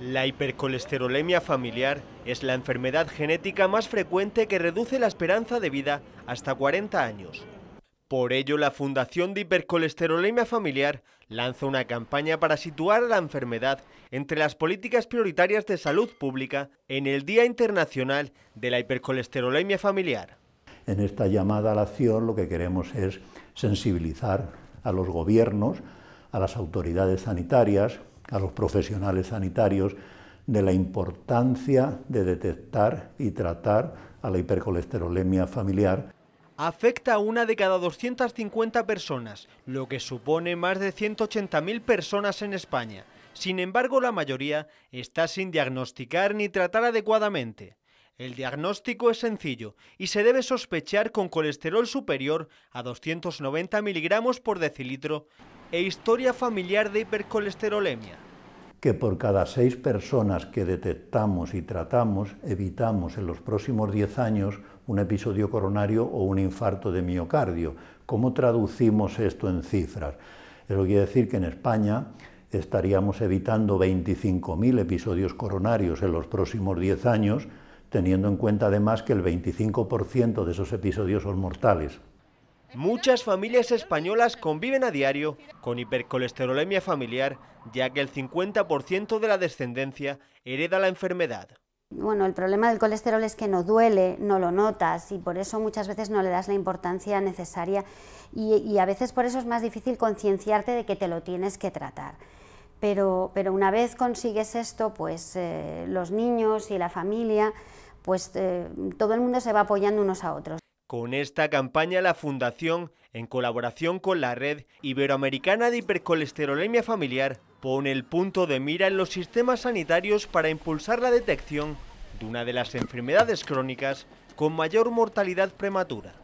La hipercolesterolemia familiar es la enfermedad genética más frecuente que reduce la esperanza de vida hasta 40 años. Por ello, la Fundación de Hipercolesterolemia Familiar lanza una campaña para situar la enfermedad entre las políticas prioritarias de salud pública en el Día Internacional de la Hipercolesterolemia Familiar. En esta llamada a la acción lo que queremos es sensibilizar a los gobiernos, a las autoridades sanitarias, a los profesionales sanitarios de la importancia de detectar y tratar a la hipercolesterolemia familiar. Afecta a una de cada 250 personas, lo que supone más de 180.000 personas en España. Sin embargo, la mayoría está sin diagnosticar ni tratar adecuadamente. El diagnóstico es sencillo y se debe sospechar con colesterol superior a 290 miligramos por decilitro e historia familiar de hipercolesterolemia. Que por cada seis personas que detectamos y tratamos, evitamos en los próximos 10 años un episodio coronario o un infarto de miocardio. ¿Cómo traducimos esto en cifras? Eso quiere decir que en España estaríamos evitando 25.000 episodios coronarios en los próximos 10 años, teniendo en cuenta además que el 25% de esos episodios son mortales. Muchas familias españolas conviven a diario con hipercolesterolemia familiar, ya que el 50% de la descendencia hereda la enfermedad. Bueno, el problema del colesterol es que no duele, no lo notas y por eso muchas veces no le das la importancia necesaria y, a veces por eso es más difícil concienciarte de que te lo tienes que tratar. Pero, una vez consigues esto, pues eh, los niños y la familia, pues eh, todo el mundo se va apoyando unos a otros. Con esta campaña la Fundación, en colaboración con la Red Iberoamericana de Hipercolesterolemia Familiar, pone el punto de mira en los sistemas sanitarios para impulsar la detección de una de las enfermedades crónicas con mayor mortalidad prematura.